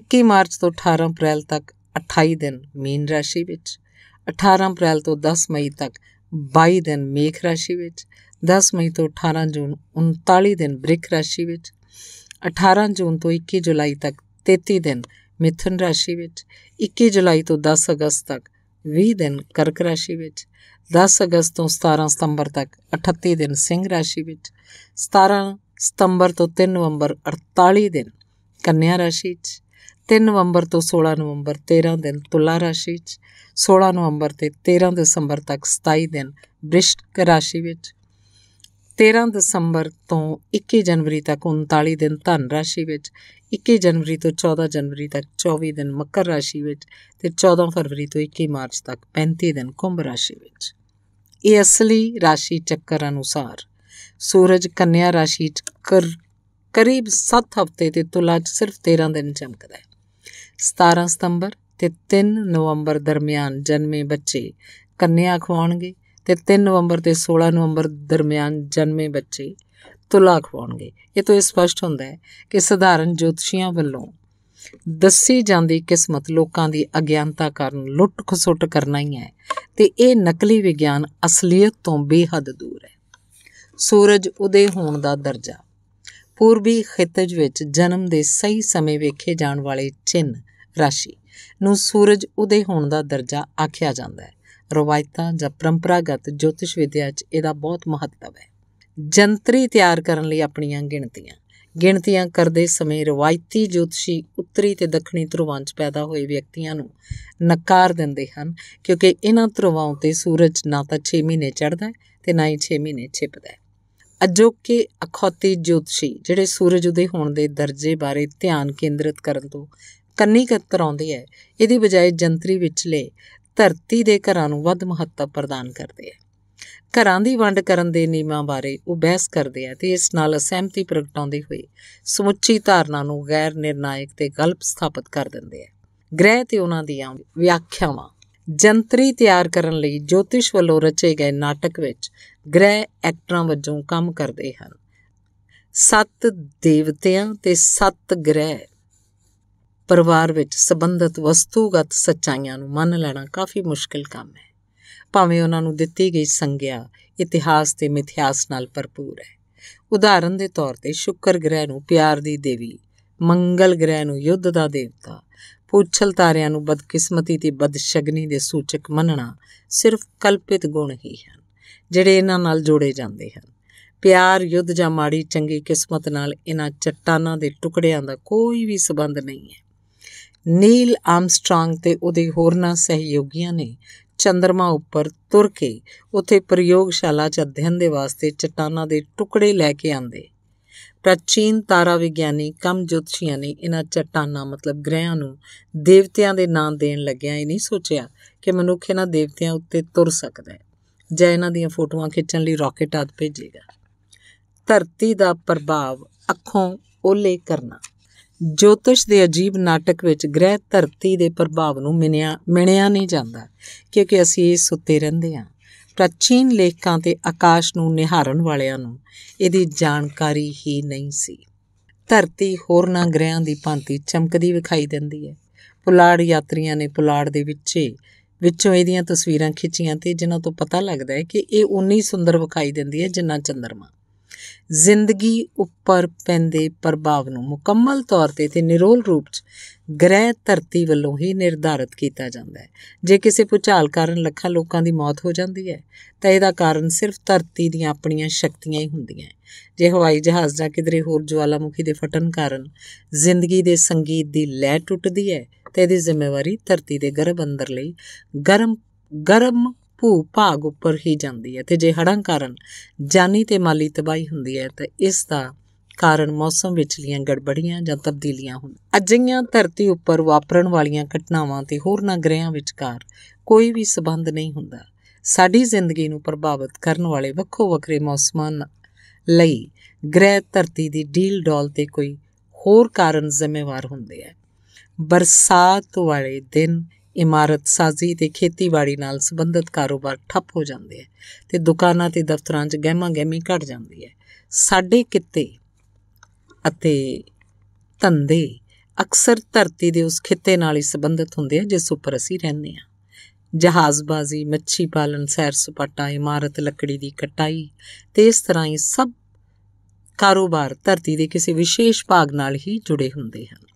21 ਮਾਰਚ ਤੋਂ 18 ਅਪ੍ਰੈਲ ਤੱਕ 28 ਦਿਨ ਮੀਨ ਰਾਸ਼ੀ ਵਿੱਚ 18 ਅਪ੍ਰੈਲ ਤੋਂ 10 ਮਈ ਤੱਕ 22 ਦਿਨ ਮੇਖ ਰਾਸ਼ੀ ਵਿੱਚ 10 ਮਈ ਤੋਂ 18 ਜੂਨ 39 ਦਿਨ ਬ੍ਰਿਕ ਰਾਸ਼ੀ ਵਿੱਚ 18 ਜੂਨ ਤੋਂ 21 ਜੁਲਾਈ ਤੱਕ 33 ਦਿਨ ਮਿਥੁਨ ਰਾਸ਼ੀ ਵਿੱਚ 21 ਜੁਲਾਈ ਤੋਂ 10 ਅਗਸਤ ਤੱਕ 20 ਦਿਨ ਕਰਕ ਰਾਸ਼ੀ ਵਿੱਚ 10 ਅਗਸਤ ਤੋਂ 17 ਸਤੰਬਰ ਤੱਕ 38 ਦਿਨ ਸਿੰਘ ਰਾਸ਼ੀ ਵਿੱਚ 17 ਸਤੰਬਰ ਤੋਂ 3 ਨਵੰਬਰ 48 ਦਿਨ ਕੰਨਿਆ ਰਾਸ਼ੀ 'ਚ 3 ਨਵੰਬਰ ਤੋਂ 16 ਨਵੰਬਰ 13 ਦਿਨ ਤੁਲਾ ਰਾਸ਼ੀ 'ਚ 16 ਨਵੰਬਰ ਤੇ 13 ਦਸੰਬਰ ਤੱਕ 27 ਦਿਨ ਬ੍ਰਿਸ਼ਟ ਰਾਸ਼ੀ ਵਿੱਚ 13 ਦਸੰਬਰ ਤੋਂ 21 ਜਨਵਰੀ ਤੱਕ 39 ਦਿਨ ਧਨ ਰਾਸ਼ੀ ਵਿੱਚ 21 ਜਨਵਰੀ ਤੋਂ 14 ਜਨਵਰੀ ਤੱਕ 24 ਦਿਨ ਮਕਰ ਰਾਸ਼ੀ ਵਿੱਚ ਤੇ 14 ਫਰਵਰੀ ਤੋਂ 21 ਮਾਰਚ ਤੱਕ 35 ਦਿਨ ਕੁੰਭ ਰਾਸ਼ੀ ਵਿੱਚ ਇਹ ਅਸਲੀ ਰਾਸ਼ੀ ਚੱਕਰ ਅਨੁਸਾਰ ਸੂਰਜ ਕੰਨਿਆ ਰਾਸ਼ੀ ਚ ਕਰੀਬ 7 ਹਫ਼ਤੇ ਤੇ ਤੁਲਾ ਚ ਸਿਰਫ 13 ਦਿਨ ਚਮਕਦਾ ਹੈ 17 ਸਤੰਬਰ ਤੇ 3 ਨਵੰਬਰ ਦਰਮਿਆਨ ਜਨਮੇ ਬੱਚੇ ਕੰਨਿਆ ਖਵਾਉਣਗੇ ਤੇ 3 ਨਵੰਬਰ ਤੇ 16 ਨਵੰਬਰ ਦਰਮਿਆਨ ਜਨਮੇ ਬੱਚੇ ਤੁਲਾਕ ਖਵਾਉਣਗੇ ਇਹ ਤੋਂ ਇਹ ਸਪਸ਼ਟ ਹੁੰਦਾ ਹੈ ਕਿ ਸਧਾਰਨ ਜੋਤਸ਼ੀਆਂ ਵੱਲੋਂ ਦੱਸੀ ਜਾਂਦੀ ਕਿਸਮਤ ਲੋਕਾਂ ਦੀ ਅਗਿਆਨਤਾ ਕਾਰਨ ਲੁੱਟ ਖਸੁੱਟ ਕਰਨਾ ਹੀ ਹੈ ਤੇ ਇਹ ਨਕਲੀ ਵਿਗਿਆਨ ਅਸਲੀਅਤ ਤੋਂ ਬੇਹੱਦ ਦੂਰ ਹੈ ਸੂਰਜ ਉਦੇ ਹੋਣ ਦਾ ਦਰਜਾ ਪੂਰਬੀ ਖਿਤਜ ਵਿੱਚ ਜਨਮ ਦੇ ਸਹੀ ਸਮੇਂ ਵੇਖੇ ਜਾਣ ਵਾਲੇ ਚਿੰਨ ਰਾਸ਼ੀ ਨੂੰ ਸੂਰਜ ਉਦੇ ਹੋਣ ਦਾ ਦਰਜਾ ਆਖਿਆ ਜਾਂਦਾ ਹੈ ਰਵਾਇਤਾਂ ਜਾਂ ਪਰੰਪਰਾਗਤ ਜੋਤਿਸ਼ ਵਿਦਿਆ 'ਚ ਇਹਦਾ ਬਹੁਤ ਮਹੱਤਵ ਹੈ ਜੰਤਰੀ ਤਿਆਰ ਕਰਨ ਲਈ ਆਪਣੀਆਂ ਗਿਣਤੀਆਂ ਗਿਣਤੀਆਂ ਕਰਦੇ ਸਮੇਂ ਰਵਾਇਤੀ ਜੋਤਸ਼ੀ ਉੱਤਰੀ ਤੇ ਦੱਖਣੀ ਧਰਵਾਂ 'ਚ ਪੈਦਾ ਹੋਏ ਵਿਅਕਤੀਆਂ ਨੂੰ ਨਕਾਰ ਦਿੰਦੇ ਹਨ ਕਿਉਂਕਿ ਇਹਨਾਂ ਧਰਵਾਂ ਉਤੇ ਸੂਰਜ ਨਾ ਤਾਂ 6 ਮਹੀਨੇ ਚੜਦਾ ਤੇ ਨਾ ਹੀ 6 ਮਹੀਨੇ ਛਿਪਦਾ ਅਜੋਕੇ ਅਖੌਤੀ ਜੋਤਸ਼ੀ ਜਿਹੜੇ ਸੂਰਜ ਉਦੇ ਹੋਣ ਦੇ ਦਰਜੇ ਬਾਰੇ ਧਿਆਨ ਕੇਂਦਰਿਤ ਕਰਨ ਤੋਂ ਕੰਨੀ ਕਤਰਾਉਂਦੇ ਐ ਇਹਦੀ ਬਜਾਏ ਜੰਤਰੀ ਵਿੱਚਲੇ ਧਰਤੀ ਦੇ ਘਰਾਂ ਨੂੰ ਵੱਧ ਮਹੱਤਵ ਪ੍ਰਦਾਨ ਕਰਦੇ ਆ ਘਰਾਂ ਦੀ ਵੰਡ ਕਰਨ ਦੇ ਨਿਯਮਾਂ ਬਾਰੇ ਉਹ ਬਹਿਸ ਕਰਦੇ ਆ ਤੇ ਇਸ ਨਾਲ ਅਸਹਿਮਤੀ ਪ੍ਰਗਟਾਉਂਦੇ ਹੋਏ ਸਮੁੱਚੀ ਧਾਰਨਾ ਨੂੰ ਗੈਰ ਨਿਰਣਾਇਕ ਤੇ ਗਲਪ ਸਥਾਪਿਤ ਕਰ ਦਿੰਦੇ ਆ ਗ੍ਰਹਿ ਤੇ ਉਹਨਾਂ ਦੀਆਂ ਵਿਆਖਿਆਵਾਂ ਜੰਤਰੀ ਤਿਆਰ ਕਰਨ ਲਈ ਜੋਤਿਸ਼ ਵੱਲੋਂ ਰਚੇ ਗਏ ਨਾਟਕ ਵਿੱਚ ਗ੍ਰਹਿ ਐਕਟਰਾਂ ਵਜੋਂ ਕੰਮ ਕਰਦੇ ਹਨ ਸੱਤ ਦੇਵਤਿਆਂ ਤੇ ਸੱਤ ਗ੍ਰਹਿ ਪਰਿਵਾਰ ਵਿੱਚ ਸਬੰਧਤ ਵਸਤੂਗਤ ਸੱਚਾਈਆਂ ਨੂੰ ਮੰਨ ਲੈਣਾ ਕਾਫੀ ਮੁਸ਼ਕਲ ਕੰਮ ਹੈ ਭਾਵੇਂ ਉਹਨਾਂ ਨੂੰ ਦਿੱਤੀ ਗਈ ਸੰਗਿਆ ਇਤਿਹਾਸ ਤੇ ਮਿਥਿਹਾਸ ਨਾਲ ਭਰਪੂਰ ਹੈ ਉਦਾਹਰਨ ਦੇ ਤੌਰ ਤੇ ਸ਼ੁੱਕਰ ਗ੍ਰਹਿ ਨੂੰ ਪਿਆਰ ਦੀ ਦੇਵੀ ਮੰਗਲ ਗ੍ਰਹਿ ਨੂੰ ਯੁੱਧ ਦਾ ਦੇਵਤਾ ਪੂਛਲ ਤਾਰਿਆਂ ਨੂੰ ਬਦਕਿਸਮਤੀ ਤੇ ਬਦਸ਼ਗਨੀ ਦੇ ਸੂਚਕ ਮੰਨਣਾ ਸਿਰਫ ਕਲਪਿਤ ਗੁਣ ਹੀ ਹਨ ਜਿਹੜੇ ਇਹਨਾਂ ਨਾਲ ਜੋੜੇ ਜਾਂਦੇ ਹਨ ਪਿਆਰ ਯੁੱਧ ਜਾਂ ਮਾੜੀ ਚੰਗੀ ਕਿਸਮਤ ਨਾਲ ਇਹਨਾਂ ਚਟਾਨਾਂ ਦੇ ਟੁਕੜਿਆਂ ਦਾ ਕੋਈ ਵੀ ਸਬੰਧ ਨਹੀਂ ਹੈ ਨੀਲ ਆਮਸਟ੍ਰਾਂਗ ਤੇ ਉਹਦੇ ਹੋਰਨਾਂ ਸਹਿਯੋਗੀਆਂ ਨੇ ਚੰਦਰਮਾ ਉੱਪਰ ਤੁਰ ਕੇ ਉੱਥੇ ਪ੍ਰਯੋਗਸ਼ਾਲਾ 'ਚ ਅਧਿਐਨ ਦੇ ਵਾਸਤੇ ਚਟਾਨਾਂ ਦੇ ਟੁਕੜੇ ਲੈ ਕੇ ਆਂਦੇ ਪ੍ਰਾਚੀਨ ਤਾਰਾ ਵਿਗਿਆਨੀ ਕਮ ਜੋਤਸ਼ੀਆਂ ਨੇ ਇਹਨਾਂ ਚਟਾਨਾਂ ਮਤਲਬ ਗ੍ਰਹਿਆਂ ਨੂੰ ਦੇਵਤਿਆਂ ਦੇ ਨਾਂ ਦੇਣ ਲੱਗਿਆਂ ਇਹ ਨਹੀਂ ਸੋਚਿਆ ਕਿ ਮਨੁੱਖ ਇਹਨਾਂ ਦੇਵਤਿਆਂ ਉੱਤੇ ਤੁਰ ਸਕਦਾ ਹੈ ਜਾਂ ਇਹਨਾਂ ਦੀਆਂ ਫੋਟੋਆਂ ਖਿੱਚਣ ਲਈ ਰਾਕਟ ਆਦ ਭੇਜੇਗਾ ਧਰਤੀ ਦਾ ਪ੍ਰਭਾਵ ਅੱਖੋਂ ਓਲੇ ਕਰਨਾ ਜੋਤਿਸ਼ ਦੇ ਅਜੀਬ ਨਾਟਕ ਵਿੱਚ ਗ੍ਰਹਿ ਧਰਤੀ ਦੇ ਪ੍ਰਭਾਵ ਨੂੰ ਮਿਣਿਆ ਮਿਣਿਆ ਨਹੀਂ ਜਾਂਦਾ ਕਿਉਂਕਿ ਅਸੀਂ ਇਹ ਸੁੱਤੇ ਰਹਿੰਦੇ ਹਾਂ ਪ੍ਰਾਚੀਨ ਲੇਖਕਾਂ ਤੇ ਆਕਾਸ਼ ਨੂੰ ਨਿਹਾਰਨ ਵਾਲਿਆਂ ਨੂੰ ਇਹਦੀ ਜਾਣਕਾਰੀ ਹੀ ਨਹੀਂ ਸੀ ਧਰਤੀ ਨਾ ਗ੍ਰਹਿਆਂ ਦੀ ਭਾਂਤੀ ਚਮਕਦੀ ਵਿਖਾਈ ਦਿੰਦੀ ਹੈ ਪੁਲਾੜ ਯਾਤਰੀਆਂ ਨੇ ਪੁਲਾੜ ਦੇ ਵਿੱਚ ਵਿੱਚੋਂ ਇਹਦੀਆਂ ਤਸਵੀਰਾਂ ਖਿੱਚੀਆਂ ਤੇ ਜਿਨ੍ਹਾਂ ਤੋਂ ਪਤਾ ਲੱਗਦਾ ਹੈ ਕਿ ਇਹ ਉਨੀ ਸੁੰਦਰ ਵਿਖਾਈ ਦਿੰਦੀ ਹੈ ਜਿੰਨਾ ਚੰਦਰਮਾ ਜ਼ਿੰਦਗੀ ਉੱਪਰ ਪੈਂਦੇ ਪ੍ਰਭਾਵ ਨੂੰ ਮੁਕੰਮਲ ਤੌਰ ਤੇ ਤੇ ਨਿਰੋਲ ਰੂਪ 'ਚ ਗ੍ਰਹਿ ਧਰਤੀ ਵੱਲੋਂ ਹੀ ਨਿਰਧਾਰਤ ਕੀਤਾ ਜਾਂਦਾ ਹੈ ਜੇ ਕਿਸੇ ਪੁਚਾਲ ਕਾਰਨ ਲੱਖਾਂ ਲੋਕਾਂ ਦੀ ਮੌਤ ਹੋ ਜਾਂਦੀ ਹੈ ਤਾਂ ਇਹਦਾ ਕਾਰਨ ਸਿਰਫ ਧਰਤੀ ਦੀਆਂ ਆਪਣੀਆਂ ਸ਼ਕਤੀਆਂ ਹੀ ਹੁੰਦੀਆਂ ਜੇ ਹਵਾਈ ਜਹਾਜ਼ ਜਾਂ ਕਿਧਰੇ ਹੋਰ ਜਵਾਲਾਮੁਖੀ ਦੇ ਫਟਣ ਕਾਰਨ ਜ਼ਿੰਦਗੀ ਦੇ ਸੰਗੀਤ ਦੀ ਲਹਿ ਟੁੱਟਦੀ ਹੈ ਤੇ ਇਹਦੀ ਜ਼ਿੰਮੇਵਾਰੀ ਧਰਤੀ ਦੇ ਗਰਭ ਅੰਦਰ ਲਈ ਗਰਮ ਗਰਮ ਭੂ ਭਾਗ ਉੱਪਰ ਹੀ ਜਾਂਦੀ ਹੈ ਤੇ ਜੇ ਹੜ੍ਹਾਂ ਕਾਰਨ ਜਾਨੀ ਤੇ ਮਾਲੀ ਤਬਾਹੀ ਹੁੰਦੀ ਹੈ ਤਾਂ ਇਸ ਦਾ ਕਾਰਨ ਮੌਸਮ ਵਿੱਚਲੀਆਂ ਗੜਬੜੀਆਂ ਜਾਂ ਤਬਦੀਲੀਆਂ ਹੁੰਦੀ ਅਜਿਹੀਆਂ ਧਰਤੀ ਉੱਪਰ ਵਾਪਰਨ ਵਾਲੀਆਂ ਘਟਨਾਵਾਂ ਤੇ ਹੋਰਨਾਂ ਗ੍ਰਹਿਆਂ ਵਿਚਕਾਰ ਕੋਈ ਵੀ ਸਬੰਧ ਨਹੀਂ ਹੁੰਦਾ ਸਾਡੀ ਜ਼ਿੰਦਗੀ ਨੂੰ ਪ੍ਰਭਾਵਿਤ ਕਰਨ ਵਾਲੇ ਵੱਖੋ ਵੱਖਰੇ ਮੌਸਮਾਂ ਲਈ ਗ੍ਰਹਿ ਧਰਤੀ ਦੀ ਡੀਲ ਡੋਲ ਤੇ ਕੋਈ ਹੋਰ ਕਾਰਨ ਜ਼ਿੰਮੇਵਾਰ ਹੁੰਦੇ ਆ ਬਰਸਾਤ ਵਾਲੇ ਦਿਨ ਇਮਾਰਤ ਸਾਜ਼ੀ ਤੇ ਖੇਤੀਬਾੜੀ ਨਾਲ ਸੰਬੰਧਿਤ ਕਾਰੋਬਾਰ ਠੱਪ ਹੋ ਜਾਂਦੇ ਆ ਤੇ ਦੁਕਾਨਾਂ ਤੇ ਦਫ਼ਤਰਾਂ 'ਚ ਗਹਿਮਾ ਗਹਿਮੀ ਘਟ ਜਾਂਦੀ ਹੈ ਸਾਡੇ ਕਿਤੇ ਅਤੇ ਧੰਦੇ ਅਕਸਰ ਧਰਤੀ ਦੇ ਉਸ ਖਿੱਤੇ ਨਾਲ ਹੀ ਸੰਬੰਧਿਤ ਹੁੰਦੇ ਆ ਜਿਸ ਉੱਪਰ ਅਸੀਂ ਰਹਿੰਦੇ ਆ ਜਹਾਜ਼ਬਾਜ਼ੀ ਮੱਛੀ ਪਾਲਣ ਸੈਰ ਸਪਾਟਾ ਇਮਾਰਤ ਲੱਕੜੀ ਦੀ ਕਟਾਈ ਤੇ ਇਸ ਤਰ੍ਹਾਂ ਹੀ ਸਭ ਕਾਰੋਬਾਰ ਧਰਤੀ ਦੇ ਕਿਸੇ ਵਿਸ਼ੇਸ਼ ਭਾਗ ਨਾਲ ਹੀ ਜੁੜੇ ਹੁੰਦੇ ਹਨ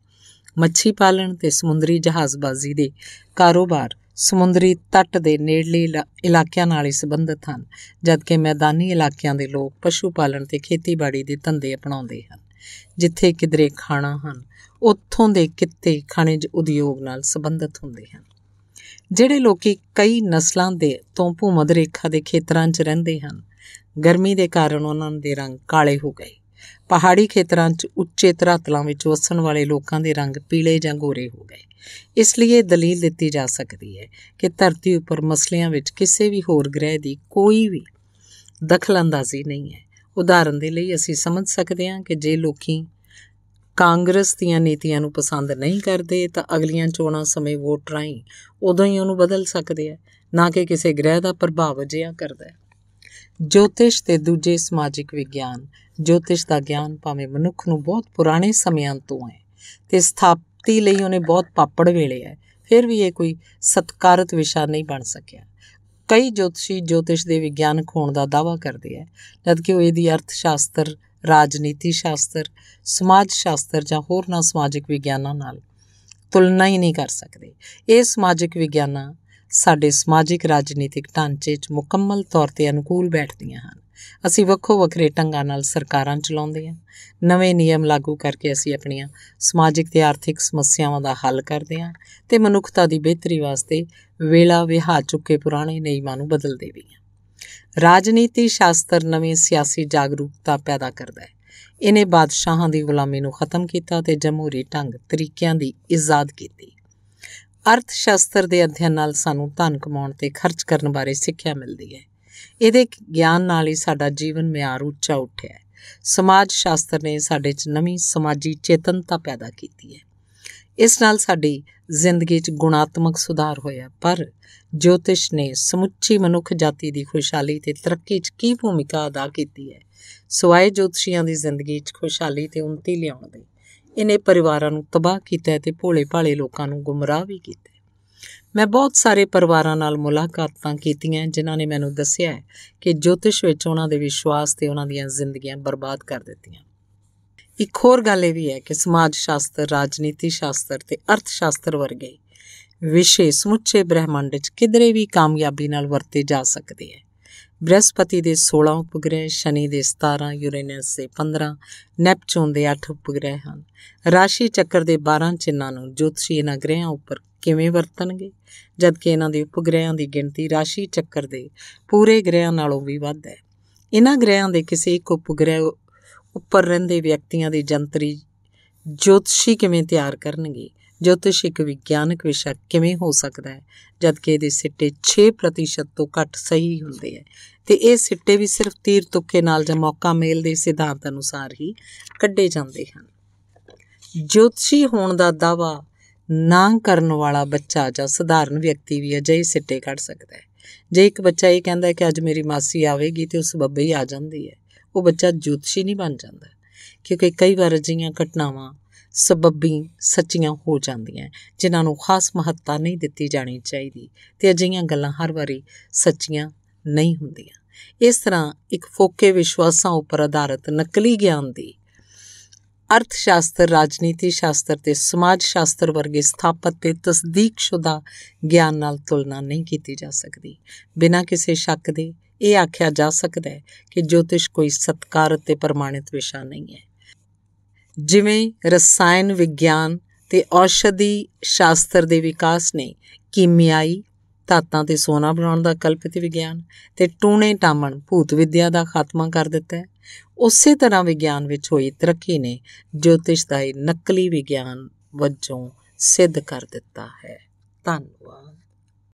ਮੱਛੀ ਪਾਲਣ ਤੇ ਸਮੁੰਦਰੀ ਜਹਾਜ਼ਬਾਜ਼ੀ ਦੇ ਕਾਰੋਬਾਰ ਸਮੁੰਦਰੀ ਤੱਟ ਦੇ ਨੇੜਲੇ ਇਲਾਕਿਆਂ ਨਾਲ ਹੀ ਸੰਬੰਧਿਤ ਹਨ ਜਦਕਿ ਮੈਦਾਨੀ ਇਲਾਕਿਆਂ ਦੇ ਲੋਕ ਪਸ਼ੂ ਪਾਲਣ ਤੇ ਖੇਤੀਬਾੜੀ ਦੇ ਧੰਦੇ ਅਪਣਾਉਂਦੇ ਹਨ ਜਿੱਥੇ ਕਿਦਰੇ ਖਾਣਾ ਹਨ ਉੱਥੋਂ ਦੇ ਕਿੱਤੇ ਖਣਿਜ ਉਦਯੋਗ ਨਾਲ ਸੰਬੰਧਿਤ ਹੁੰਦੇ ਹਨ ਜਿਹੜੇ ਲੋਕੀ ਕਈ ਨਸਲਾਂ ਦੇ ਤੋਂ ਭੂਮਧ ਰੇਖਾ ਦੇ ਖੇਤਰਾਂ 'ਚ ਰਹਿੰਦੇ ਹਨ ਗਰਮੀ ਦੇ ਕਾਰਨ ਉਹਨਾਂ ਦੇ ਰੰਗ ਕਾਲੇ ਹੋ ਗਏ ਪਹਾੜੀ ਖੇਤਰਾਂ 'ਚ ਉੱਚੇ ਧਰਾਤਲਾਂ ਵਿੱਚ ਵਸਣ ਵਾਲੇ ਲੋਕਾਂ ਦੇ ਰੰਗ ਪੀਲੇ ਜਾਂ ਗੋਰੇ ਹੋ ਗਏ ਇਸ ਲਈ ਇਹ ਦਲੀਲ ਦਿੱਤੀ ਜਾ ਸਕਦੀ ਹੈ ਕਿ ਧਰਤੀ ਉੱਪਰ ਮਸਲਿਆਂ ਵਿੱਚ ਕਿਸੇ ਵੀ ਹੋਰ ਗ੍ਰਹਿ ਦੀ ਕੋਈ ਵੀ ਦਖਲਅੰਦਾਜ਼ੀ ਨਹੀਂ ਹੈ ਉਦਾਹਰਨ ਦੇ ਲਈ ਅਸੀਂ ਸਮਝ ਸਕਦੇ ਹਾਂ ਕਿ ਜੇ ਲੋਕੀ ਕਾਂਗਰਸ ਦੀਆਂ ਨੀਤੀਆਂ ਨੂੰ ਪਸੰਦ ਨਹੀਂ ਕਰਦੇ ਤਾਂ ਅਗਲੀਆਂ ਚੋਣਾਂ ਸਮੇਂ ਵੋਟ ਰਾਈ ਉਦੋਂ ਹੀ ਉਹਨੂੰ ਬਦਲ ਸਕਦੇ ਆ ਨਾ ਕਿ ਕਿਸੇ ਗ੍ਰਹਿ ਦਾ ਪ੍ਰਭਾਵ ਜਿਆ ਕਰਦਾ ਹੈ ਜੋਤਿਸ਼ ਤੇ ਦੂਜੇ ਸਮਾਜਿਕ ਵਿਗਿਆਨ ਜੋਤਿਸ਼ ਦਾ ਗਿਆਨ ਭਾਵੇਂ ਮਨੁੱਖ ਨੂੰ ਬਹੁਤ ਪੁਰਾਣੇ ਸਮਿਆਂ ਤੋਂ ਹੈ ਤੇ ਸਥਾਪਤੀ ਲਈ ਉਹਨੇ ਬਹੁਤ ਪਾਪੜ ਵੇਲੇ ਹੈ ਫਿਰ ਵੀ ਇਹ ਕੋਈ ਸਤਕਾਰਤ ਵਿਸ਼ਾ ਨਹੀਂ ਬਣ ਸਕਿਆ ਕਈ ਜੋਤਸ਼ੀ ਜੋਤਿਸ਼ ਦੇ ਵਿਗਿਆਨਕ ਹੋਣ ਦਾ ਦਾਵਾ ਕਰਦੇ ਹੈ ਜਦਕਿ ਉਹ ਇਹਦੀ ਅਰਥ ਸ਼ਾਸਤਰ ਰਾਜਨੀਤੀ ਸ਼ਾਸਤਰ ਸਮਾਜ ਸ਼ਾਸਤਰ ਜਾਂ ਹੋਰ ਨਾ ਸਮਾਜਿਕ ਵਿਗਿਆਨਾਂ ਨਾਲ ਤੁਲਨਾ ਹੀ ਨਹੀਂ ਕਰ ਸਕਦੇ ਇਹ ਸਮਾਜਿਕ ਵਿਗਿਆਨਾਂ ਸਾਡੇ ਸਮਾਜਿਕ ਰਾਜਨੀਤਿਕ ਢਾਂਚੇ 'ਚ ਮੁਕੰਮਲ ਤੌਰ ਤੇ ਅਨੁਕੂਲ ਬੈਠਦੀਆਂ ਹਨ ਅਸੀਂ ਵੱਖੋ ਵੱਖਰੇ ਢੰਗਾਂ ਨਾਲ ਸਰਕਾਰਾਂ ਚਲਾਉਂਦੇ ਹਾਂ ਨਵੇਂ ਨਿਯਮ ਲਾਗੂ ਕਰਕੇ ਅਸੀਂ ਆਪਣੀਆਂ ਸਮਾਜਿਕ ਤੇ ਆਰਥਿਕ ਸਮੱਸਿਆਵਾਂ ਦਾ ਹੱਲ ਕਰਦੇ ਹਾਂ ਤੇ ਮਨੁੱਖਤਾ ਦੀ ਬਿਹਤਰੀ ਵਾਸਤੇ ਵੇਲਾ ਵਿਹਾ ਚੁੱਕੇ ਪੁਰਾਣੇ ਨਿਯਮਾਂ ਨੂੰ ਬਦਲਦੇ ਵੀ ਹਾਂ ਰਾਜਨੀਤੀ ਸ਼ਾਸਤਰ ਨਵੇਂ ਸਿਆਸੀ ਜਾਗਰੂਕਤਾ ਪੈਦਾ ਕਰਦਾ ਹੈ ਇਹਨੇ ਬਾਦਸ਼ਾਹਾਂ ਦੀ ਗੁਲਾਮੀ ਨੂੰ ਖਤਮ ਕੀਤਾ ਤੇ ਜਮਹੂਰੀ ਢੰਗ ਤਰੀਕਿਆਂ ਦੀ ਇਜਾਦ ਕੀਤੀ ਅਰਥ ਸ਼ਾਸਤਰ ਦੇ ਅਧਿਐਨ ਨਾਲ ਸਾਨੂੰ ਧਨ ਕਮਾਉਣ ਤੇ ਖਰਚ ਕਰਨ ਬਾਰੇ ਸਿੱਖਿਆ ਮਿਲਦੀ ਹੈ ਇਹਦੇ ਗਿਆਨ ਨਾਲ ਹੀ ਸਾਡਾ ਜੀਵਨ ਮਿਆਰ ਉੱਚਾ ਉੱਠਿਆ ਹੈ ਸਮਾਜ ਸ਼ਾਸਤਰ ਨੇ ਸਾਡੇ 'ਚ ਨਵੀਂ ਸਮਾਜੀ ਚੇਤਨਤਾ ਪੈਦਾ ਕੀਤੀ ਹੈ ਇਸ ਨਾਲ ਸਾਡੀ ਜ਼ਿੰਦਗੀ 'ਚ ਗੁਣਾਤਮਕ ਸੁਧਾਰ ਹੋਇਆ ਪਰ ਜੋਤਿਸ਼ ਨੇ ਸਮੁੱਚੀ ਮਨੁੱਖ ਜਾਤੀ ਦੀ ਖੁਸ਼ਹਾਲੀ ਤੇ ਤਰੱਕੀ 'ਚ ਕੀ ਭੂਮਿਕਾ ਅਦਾ ਕੀਤੀ ਹੈ ਸਵਾਏ ਜੋਤਸ਼ੀਆਂ ਦੀ ਜ਼ਿੰਦਗੀ 'ਚ ਖੁਸ਼ਹਾਲੀ ਤੇ ਉਨਤੀ ਲਿਆਉਣ ਦੇ ਇਹਨੇ ਪਰਿਵਾਰਾਂ ਨੂੰ ਤਬਾਹ ਕੀਤਾ ਤੇ ਭੋਲੇ ਭਾਲੇ ਲੋਕਾਂ ਨੂੰ ਗੁੰਮਰਾਹ ਵੀ ਕੀਤਾ ਮੈਂ ਬਹੁਤ ਸਾਰੇ ਪਰਿਵਾਰਾਂ ਨਾਲ ਮੁਲਾਕਾਤਾਂ ਕੀਤੀਆਂ ਜਿਨ੍ਹਾਂ ਨੇ ਮੈਨੂੰ ਦੱਸਿਆ ਕਿ ਜੋਤਿਸ਼ ਵਿੱਚ ਉਹਨਾਂ ਦੇ ਵਿਸ਼ਵਾਸ ਤੇ ਉਹਨਾਂ ਦੀਆਂ ਜ਼ਿੰਦਗੀਆਂ ਬਰਬਾਦ ਕਰ ਦਿੱਤੀਆਂ ਇੱਕ ਹੋਰ ਗੱਲ ਇਹ ਵੀ ਹੈ ਕਿ ਸਮਾਜ ਸ਼ਾਸਤਰ ਰਾਜਨੀਤੀ ਸ਼ਾਸਤਰ ਤੇ ਅਰਥ ਸ਼ਾਸਤਰ ਵਰਗੇ ਵਿਸ਼ੇ ਸਮੁੱਚੇ ਬ੍ਰਹਿਮੰਡ ਵਿੱਚ ਕਿਧਰੇ ਵੀ ਕਾਮਯਾਬੀ ਨਾਲ ਵਰਤੇ ਜਾ ਸਕਦੇ ਹੈ ਬ੍ਰਹਸਪਤੀ ਦੇ 16 ਉਪਗ੍ਰਹਿ ਸ਼ਨੀ ਦੇ 17 ਯੂਰੇਨਸ ਦੇ 15 ਨੈਪਚੂਨ ਦੇ 8 ਉਪਗ੍ਰਹਿ ਹਨ ਰਾਸ਼ੀ ਚੱਕਰ ਦੇ 12 ਚਿੰਨਾਂ ਨੂੰ ਜੋਤਸ਼ੀ ਇਹਨਾਂ ਗ੍ਰਹਿਆਂ ਉੱਪਰ ਕਿਵੇਂ ਵਰਤਣਗੇ ਜਦਕਿ ਇਹਨਾਂ ਦੇ ਉਪਗ੍ਰਹਿਆਂ ਦੀ ਗਿਣਤੀ ਰਾਸ਼ੀ ਚੱਕਰ ਦੇ ਪੂਰੇ ਗ੍ਰਹਿਆਂ ਨਾਲੋਂ ਵੀ ਵੱਧ ਹੈ ਇਹਨਾਂ ਗ੍ਰਹਿਆਂ ਦੇ ਕਿਸੇ ਇੱਕ ਉਪਗ੍ਰਹਿ ਉੱਪਰ ਰਹਿੰਦੇ ਵਿਅਕਤੀਆਂ ਦੀ ਜੰਤਰੀ ਜੋਤਸ਼ੀ ਕਿਵੇਂ ਤਿਆਰ ਕਰਨਗੇ ਜੋਤਿਸ਼ ਇੱਕ ਵਿਗਿਆਨਕ ਵਿਸ਼ਾ ਕਿਵੇਂ ਹੋ ਸਕਦਾ ਹੈ ਜਦਕਿ ਇਹਦੇ ਸਿੱਟੇ 6% ਤੋਂ ਘੱਟ ਸਹੀ ਹੁੰਦੇ ਹੈ ਤੇ ਇਹ ਸਿੱਟੇ ਵੀ ਸਿਰਫ ਤੀਰ ਤੁੱਕੇ ਨਾਲ ਜਾਂ ਮੌਕਾ ਮੇਲ ਦੇ ਸਿਧਾਂਤ ਅਨੁਸਾਰ ਹੀ ਕੱਢੇ ਜਾਂਦੇ ਹਨ ਜੋਤਸ਼ੀ ਹੋਣ ਦਾ ਦਾਵਾ ਨਾ ਕਰਨ ਵਾਲਾ ਬੱਚਾ ਜਾਂ ਸਧਾਰਨ ਵਿਅਕਤੀ ਵੀ ਅਜਿਹੇ ਸਿੱਟੇ ਕੱਢ ਸਕਦਾ ਹੈ ਜੇ ਇੱਕ ਬੱਚਾ ਇਹ ਕਹਿੰਦਾ ਹੈ ਕਿ ਅੱਜ ਮੇਰੀ ਮਾਸੀ ਆਵੇਗੀ ਤੇ ਉਸ ਬੱਬੇ ਹੀ ਆ ਜਾਂਦੀ ਹੈ ਉਹ ਬੱਚਾ ਜੋਤਸ਼ੀ ਨਹੀਂ ਬਣ ਜਾਂਦਾ ਕਿਉਂਕਿ ਕਈ ਵਾਰ ਅਜਿਹੀਆਂ ਘਟਨਾਵਾਂ ਸਬੱਬੀ ਸੱਚੀਆਂ ਹੋ ਜਾਂਦੀਆਂ ਜਿਨ੍ਹਾਂ ਨੂੰ ਖਾਸ ਮਹੱਤਤਾ ਨਹੀਂ ਦਿੱਤੀ ਜਾਣੀ ਚਾਹੀਦੀ ਤੇ ਅਜਿਹੀਆਂ ਗੱਲਾਂ ਹਰ ਵਾਰੀ ਸੱਚੀਆਂ ਨਹੀਂ ਹੁੰਦੀਆਂ ਇਸ ਤਰ੍ਹਾਂ ਇੱਕ ਫੋਕੇ ਵਿਸ਼ਵਾਸਾਂ ਉੱਪਰ ਆਧਾਰਿਤ ਨਕਲੀ ਗਿਆਨ ਦੀ ਅਰਥ ਸ਼ਾਸਤਰ ਰਾਜਨੀਤੀ ਸ਼ਾਸਤਰ ਤੇ ਸਮਾਜ ਸ਼ਾਸਤਰ ਵਰਗੇ ਸਥਾਪਿਤ ਤੇ ਤਸਦੀਕਸ਼ੁਦਾ ਗਿਆਨ ਨਾਲ ਤੁਲਨਾ ਨਹੀਂ ਕੀਤੀ ਜਾ ਸਕਦੀ ਬਿਨਾਂ ਕਿਸੇ ਸ਼ੱਕ ਦੇ ਇਹ ਆਖਿਆ ਜਾ ਸਕਦਾ ਹੈ ਕਿ ਜੋਤਿਸ਼ ਕੋਈ ਸਤਕਾਰ ਤੇ ਪ੍ਰਮਾਣਿਤ ਵਿਸ਼ਾ ਨਹੀਂ ਹੈ ਜਿਵੇਂ ਰਸਾਇਣ ਵਿਗਿਆਨ ਤੇ ਔਸ਼ਧੀ ਸ਼ਾਸਤਰ ਦੇ ਵਿਕਾਸ ਨੇ ਕੀਮਿਆਈ ਧਾਤਾਂ ਤੇ ਸੋਨਾ ਬਣਾਉਣ ਦਾ ਕਲਪਿਤ ਵਿਗਿਆਨ ਤੇ ਟੂਣੇ ਟਾਮਣ ਭੂਤ ਵਿਦਿਆ ਦਾ ਖਾਤਮਾ ਕਰ ਦਿੱਤਾ ਹੈ ਉਸੇ ਤਰ੍ਹਾਂ ਵਿਗਿਆਨ ਵਿੱਚ ਹੋਈ ਤਰੱਕੀ ਨੇ ਜੋਤਿਸ਼ ਦਾ ਇਹ ਨਕਲੀ ਵਿਗਿਆਨ ਵੱਜੋਂ ਸਿੱਧ ਕਰ ਦਿੱਤਾ ਹੈ ਧੰਨਵਾਦ